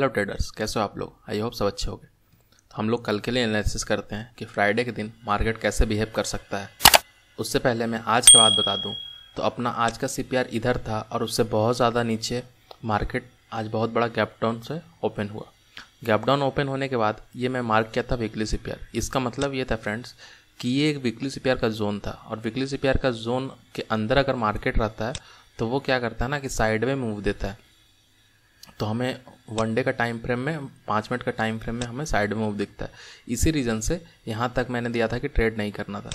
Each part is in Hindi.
हेलो ट्रेडर्स कैसे हो आप लोग आई होप सब अच्छे हो तो हम लोग कल के लिए एनालिसिस करते हैं कि फ्राइडे के दिन मार्केट कैसे बिहेव कर सकता है उससे पहले मैं आज के बाद बता दूं तो अपना आज का सी इधर था और उससे बहुत ज़्यादा नीचे मार्केट आज बहुत बड़ा गैप डाउन से ओपन हुआ गैप डाउन ओपन होने के बाद ये मैं मार्क किया था वीकली सी इसका मतलब ये था फ्रेंड्स कि ये एक वीकली सी का जोन था और वीकली सी का जोन के अंदर अगर मार्केट रहता है तो वो क्या करता है ना कि साइड में मूव देता है तो हमें वन डे का टाइम फ्रेम में पाँच मिनट का टाइम फ्रेम में हमें साइड मूव दिखता है इसी रीज़न से यहाँ तक मैंने दिया था कि ट्रेड नहीं करना था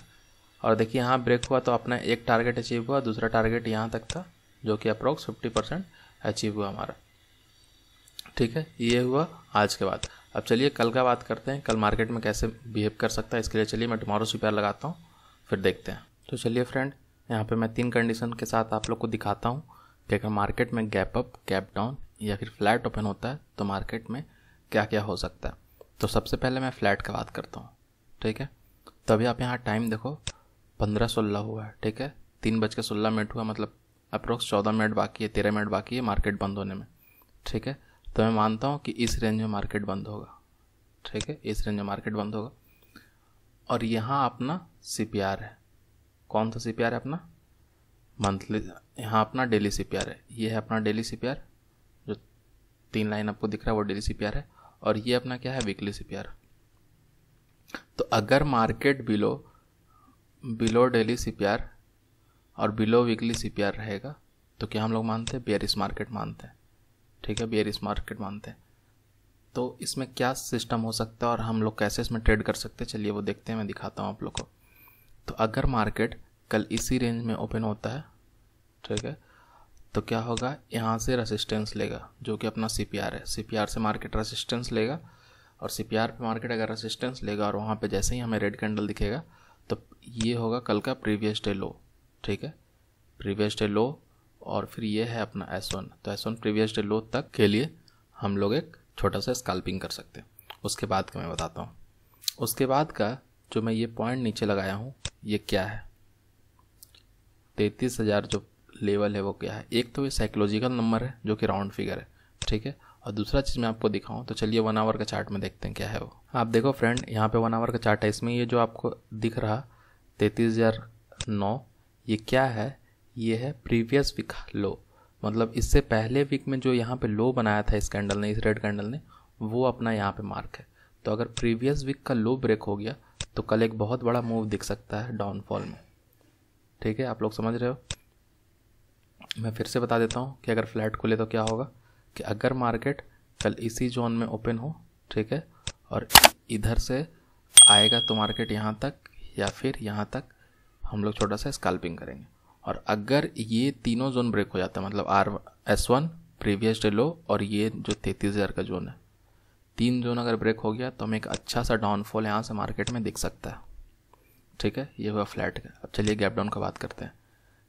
और देखिए यहाँ ब्रेक हुआ तो अपना एक टारगेट अचीव हुआ दूसरा टारगेट यहाँ तक था जो कि अप्रोक्स फिफ्टी परसेंट अचीव हुआ हमारा ठीक है ये हुआ आज के बाद अब चलिए कल का बात करते हैं कल मार्केट में कैसे बिहेव कर सकता है इसके लिए चलिए मैं टुमारो सुपेयर लगाता हूँ फिर देखते हैं तो चलिए फ्रेंड यहाँ पर मैं तीन कंडीशन के साथ आप लोग को दिखाता हूँ कि अगर मार्केट में गैप अप गैप डाउन या फिर फ्लैट ओपन होता है तो मार्केट में क्या क्या हो सकता है तो सबसे पहले मैं फ्लैट का बात करता हूँ ठीक है तो अभी आप यहाँ टाइम देखो पंद्रह सोलह हुआ है ठीक है तीन बज के सोलह मिनट हुआ मतलब अप्रोक्स चौदह मिनट बाकी है तेरह मिनट बाकी है मार्केट बंद होने में ठीक है तो मैं मानता हूँ कि इस रेंज में मार्केट बंद होगा ठीक है इस रेंज में मार्केट बंद होगा और यहाँ अपना सी है कौन सा सी है अपना मंथली यहाँ अपना डेली सी पी आर है ये है अपना डेली सी पी आर जो तीन लाइन आपको दिख रहा है वो डेली सी पी आर है और ये अपना क्या है वीकली सी पी आर तो अगर market below below daily C P R और below weekly C P R रहेगा तो क्या हम लोग मानते हैं बियर मार्केट मानते हैं ठीक है बियर मार्केट मानते हैं तो इसमें क्या सिस्टम हो सकता है और हम लोग कैसे इसमें ट्रेड कर सकते हैं चलिए वो देखते हैं मैं दिखाता हूँ आप लोग को तो अगर मार्केट कल इसी रेंज में ओपन होता है ठीक है तो क्या होगा यहाँ से रेसिस्टेंस लेगा जो कि अपना सी है सी से मार्केट रेसिस्टेंस लेगा और सी पी पे मार्केट अगर रेसिस्टेंस लेगा और वहाँ पे जैसे ही हमें रेड कैंडल दिखेगा तो ये होगा कल का प्रीवियस डे लो ठीक है प्रीवियस डे लो और फिर ये है अपना एस वन तो S one previous day low तक के लिए हम लोग एक छोटा सा स्काल्पिंग कर सकते हैं उसके बाद का मैं बताता हूँ उसके बाद का जो मैं ये पॉइंट नीचे लगाया हूँ ये क्या है तैंतीस हज़ार जो लेवल है वो क्या है एक तो ये साइकोलॉजिकल नंबर है जो कि राउंड फिगर है ठीक है और दूसरा चीज़ मैं आपको दिखाऊँ तो चलिए वन आवर का चार्ट में देखते हैं क्या है वो आप देखो फ्रेंड यहाँ पे वन आवर का चार्ट है इसमें ये जो आपको दिख रहा तैंतीस हज़ार नौ ये क्या है ये है प्रीवियस वीक लो मतलब इससे पहले वीक में जो यहाँ पे लो बनाया था इस कैंडल ने इस रेड कैंडल ने वो अपना यहाँ पे मार्क है तो अगर प्रीवियस वीक का लो ब्रेक हो गया तो कल एक बहुत बड़ा मूव दिख सकता है डाउनफॉल में ठीक है आप लोग समझ रहे हो मैं फिर से बता देता हूँ कि अगर फ्लैट खुले तो क्या होगा कि अगर मार्केट कल इसी जोन में ओपन हो ठीक है और इधर से आएगा तो मार्केट यहाँ तक या फिर यहाँ तक हम लोग छोटा सा स्कैल्पिंग करेंगे और अगर ये तीनों जोन ब्रेक हो जाता है मतलब or S one previous day low और ये जो तैंतीस हज़ार का जोन है तीन जोन अगर ब्रेक हो गया तो हमें एक अच्छा सा डाउनफॉल यहाँ से मार्केट में दिख सकता है ठीक है ये हुआ फ्लैट का अब चलिए गैप डाउन का बात करते हैं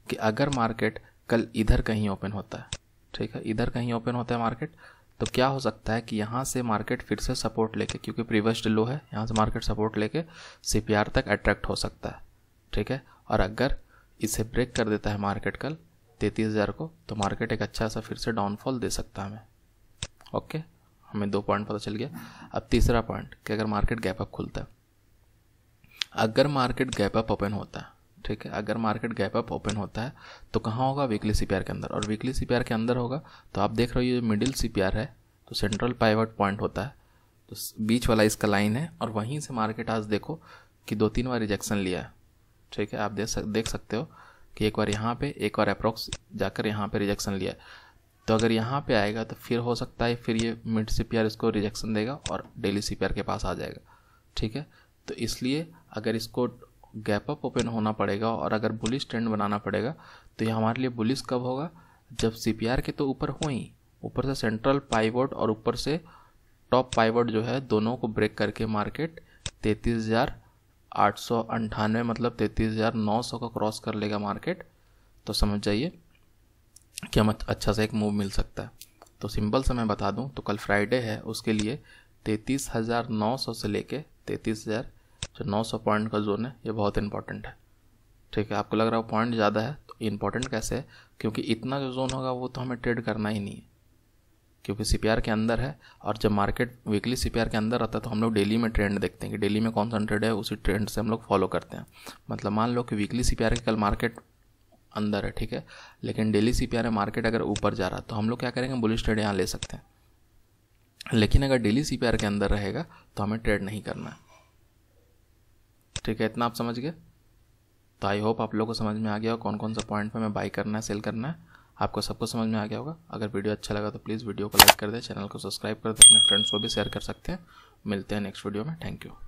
कि अगर मार्केट कल इधर कहीं ओपन होता है ठीक है इधर कहीं ओपन होता है मार्केट तो क्या हो सकता है कि यहाँ से मार्केट फिर से सपोर्ट लेके क्योंकि प्रीवियस लो है यहाँ से मार्केट सपोर्ट लेके सी तक अट्रैक्ट हो सकता है ठीक है और अगर इसे ब्रेक कर देता है मार्केट कल तैंतीस हज़ार को तो मार्केट एक अच्छा सा फिर से डाउनफॉल दे सकता है हमें ओके हमें दो पॉइंट पता चल गया अब तीसरा पॉइंट कि अगर मार्केट गैप अप खुलता है अगर मार्केट गैप अप ओपन होता है ठीक है अगर मार्केट गैप अप ओपन होता है तो कहाँ होगा वीकली सी के अंदर और वीकली सी के अंदर होगा तो आप देख रहे हो ये मिडिल सी है तो सेंट्रल पाइवट पॉइंट होता है तो बीच वाला इसका लाइन है और वहीं से मार्केट आज देखो कि दो तीन बार रिजेक्शन लिया है ठीक है आप देख सक देख सकते हो कि एक बार यहाँ पे एक बार अप्रोक्स जाकर यहाँ पे रिजेक्शन लिया है तो अगर यहाँ पे आएगा तो फिर हो सकता है फिर ये मिड सी इसको रिजेक्शन देगा और डेली सी के पास आ जाएगा ठीक है तो इसलिए अगर इसको गैप अप ओपन होना पड़ेगा और अगर बुलिस ट्रेंड बनाना पड़ेगा तो ये हमारे लिए बुलिस कब होगा जब सी के तो ऊपर हो ही ऊपर से सेंट्रल पाइवट और ऊपर से टॉप पाइवट जो है दोनों को ब्रेक करके मार्केट तैंतीस हज़ार आठ सौ अंठानवे मतलब तैंतीस हज़ार नौ सौ का क्रॉस कर लेगा मार्केट तो समझ जाइए कि हम अच्छा सा एक मूव मिल सकता है तो सिंपल से मैं बता दूं तो कल फ्राइडे है उसके लिए तैंतीस हज़ार नौ सौ से लेके तैंतीस हज़ार जो नौ सौ पॉइंट का जोन है ये बहुत इंपॉर्टेंट है ठीक है आपको लग रहा है पॉइंट ज़्यादा है तो इंपॉर्टेंट कैसे है क्योंकि इतना जो जोन होगा वो तो हमें ट्रेड करना ही नहीं है क्योंकि सी के अंदर है और जब मार्केट वीकली सी के अंदर रहता है तो हम लोग डेली में ट्रेंड देखते हैं कि डेली में कौन सा ट्रेड है उसी ट्रेंड से हम लोग फॉलो करते हैं मतलब मान लो कि वीकली सी के कल मार्केट अंदर है ठीक है लेकिन डेली सी पी मार्केट अगर ऊपर जा रहा है तो हम लोग क्या करेंगे बुलिश ट्रेड यहाँ ले सकते हैं लेकिन अगर डेली सी के अंदर रहेगा तो हमें ट्रेड नहीं करना है ठीक है इतना आप समझ गए तो आई होप आप लोगों को समझ में आ गया हो कौन कौन सा पॉइंट पे मैं बाई करना है सेल करना है आपको सबको समझ में आ गया होगा अगर वीडियो अच्छा लगा तो प्लीज़ वीडियो को लाइक कर दें चैनल को सब्सक्राइब कर दें अपने फ्रेंड्स को भी शेयर कर सकते हैं मिलते हैं नेक्स्ट वीडियो में थैंक यू